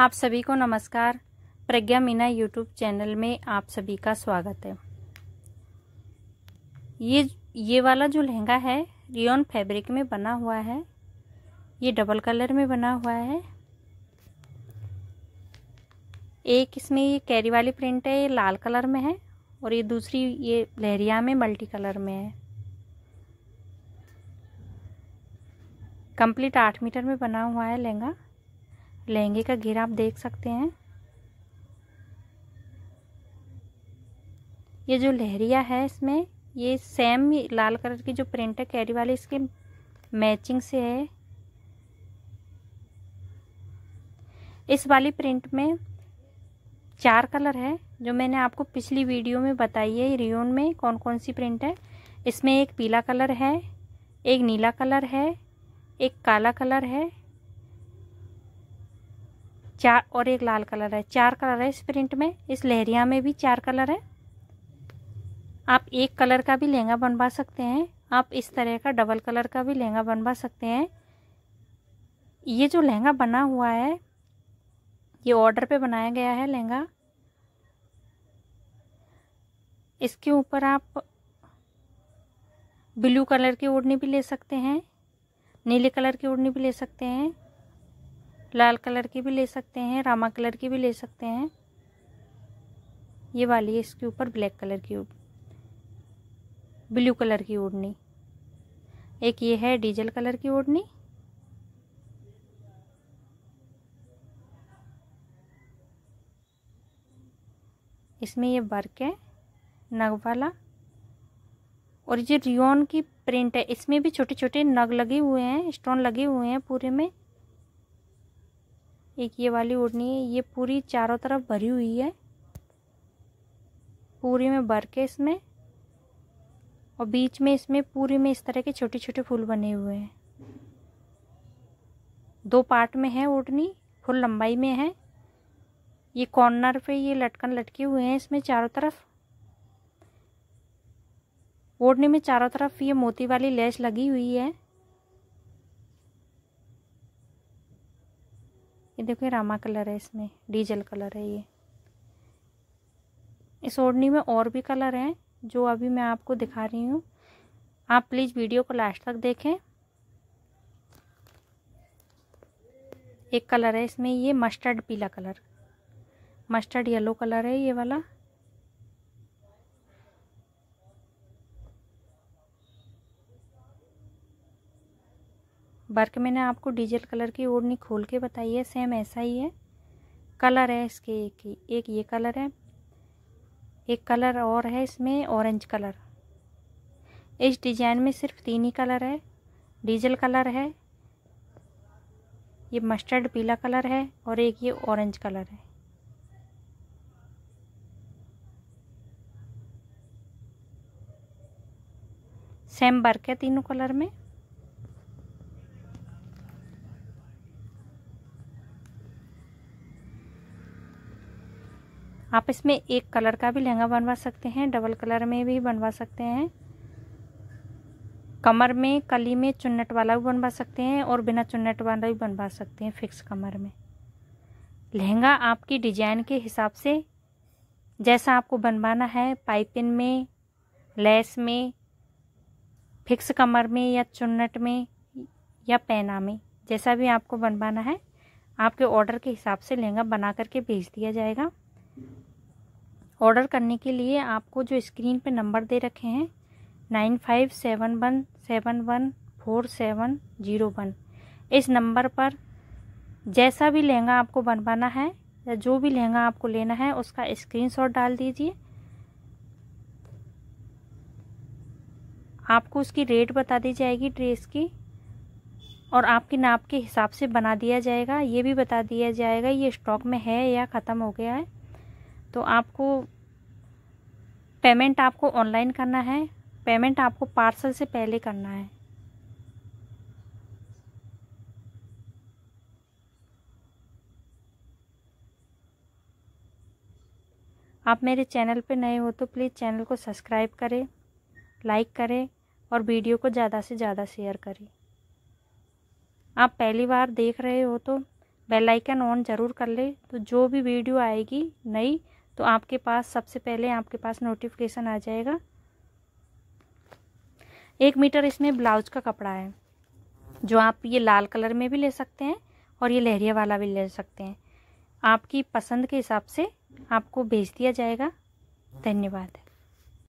आप सभी को नमस्कार प्रज्ञा मीना यूट्यूब चैनल में आप सभी का स्वागत है ये ये वाला जो लहंगा है रियोन फैब्रिक में बना हुआ है ये डबल कलर में बना हुआ है एक इसमें ये कैरी वाली प्रिंट है ये लाल कलर में है और ये दूसरी ये लहरिया में मल्टी कलर में है कंप्लीट आठ मीटर में बना हुआ है लहंगा लहंगे का घेरा आप देख सकते हैं ये जो लहरिया है इसमें ये सेम लाल कलर की जो प्रिंट है कैरी वाली इसके मैचिंग से है इस वाली प्रिंट में चार कलर है जो मैंने आपको पिछली वीडियो में बताई है रियोन में कौन कौन सी प्रिंट है इसमें एक पीला कलर है एक नीला कलर है एक काला कलर है चार और एक लाल कलर है चार कलर है इस प्रिंट में इस लहरिया में भी चार कलर है आप एक कलर का भी लहंगा बनवा सकते हैं आप इस तरह का डबल कलर का भी लहंगा बनवा सकते हैं ये जो लहंगा बना हुआ है ये ऑर्डर पे बनाया गया है लहंगा इसके ऊपर आप ब्लू कलर की ओढ़नी भी ले सकते हैं नीले कलर की ओढ़नी भी ले सकते हैं लाल कलर की भी ले सकते हैं रामा कलर की भी ले सकते हैं ये वाली है इसके ऊपर ब्लैक कलर की उड़ ब्लू कलर की ओढ़नी एक ये है डीजल कलर की ओढ़नी इसमें ये वर्क है नग वाला और ये रियोन की प्रिंट है इसमें भी छोटे छोटे नग लगे हुए हैं स्टोन लगे हुए हैं पूरे में एक ये वाली ओढ़नी है ये पूरी चारों तरफ भरी हुई है पूरी में भर के इसमें और बीच में इसमें पूरी में इस तरह के छोटे छोटे फूल बने हुए हैं दो पार्ट में है ओढ़नी फुल लंबाई में है ये कॉर्नर पे ये लटकन लटके हुए हैं इसमें चारों तरफ ओढ़नी में चारों तरफ ये मोती वाली लेस लगी हुई है ये देखो ये रामा कलर है इसमें डीजल कलर है ये इस ओढ़नी में और भी कलर हैं जो अभी मैं आपको दिखा रही हूँ आप प्लीज़ वीडियो को लास्ट तक देखें एक कलर है इसमें ये मस्टर्ड पीला कलर मस्टर्ड येलो कलर है ये वाला वर्क मैंने आपको डीजल कलर की ओढ़नी खोल के बताई है सेम ऐसा ही है कलर है इसके एक ही एक ये कलर है एक कलर और है इसमें ऑरेंज कलर इस डिज़ाइन में सिर्फ तीन ही कलर है डीजल कलर है ये मस्टर्ड पीला कलर है और एक ये ऑरेंज कलर है सेम वर्क है तीनों कलर में आप इसमें एक कलर का भी लहंगा बनवा सकते हैं डबल कलर में भी बनवा सकते हैं कमर में कली में चुन्नट वाला भी बनवा सकते हैं और बिना चुन्नट वाला भी बनवा सकते हैं फिक्स कमर में लहंगा आपकी डिजाइन के हिसाब से जैसा आपको बनवाना है पाइपिन में लेस में फिक्स कमर में या चुन्नट में या पैना में जैसा भी आपको बनवाना है आपके ऑर्डर के हिसाब से लहंगा बना करके भेज दिया जाएगा ऑर्डर करने के लिए आपको जो स्क्रीन पे नंबर दे रखे हैं nine five seven one seven one four seven zero one इस नंबर पर जैसा भी लहंगा आपको बनवाना है या जो भी लहंगा आपको लेना है उसका स्क्रीनशॉट डाल दीजिए आपको उसकी रेट बता दी जाएगी ड्रेस की और आपके नाप के हिसाब से बना दिया जाएगा ये भी बता दिया जाएगा ये स्टॉक में है या ख़त्म हो गया है तो आपको पेमेंट आपको ऑनलाइन करना है पेमेंट आपको पार्सल से पहले करना है आप मेरे चैनल पर नए हो तो प्लीज़ चैनल को सब्सक्राइब करें लाइक करें और वीडियो को ज़्यादा से ज़्यादा शेयर करें आप पहली बार देख रहे हो तो बेल आइकन ऑन ज़रूर कर ले तो जो भी वीडियो आएगी नई तो आपके पास सबसे पहले आपके पास नोटिफिकेशन आ जाएगा एक मीटर इसमें ब्लाउज का कपड़ा है जो आप ये लाल कलर में भी ले सकते हैं और ये लहरिया वाला भी ले सकते हैं आपकी पसंद के हिसाब से आपको भेज दिया जाएगा धन्यवाद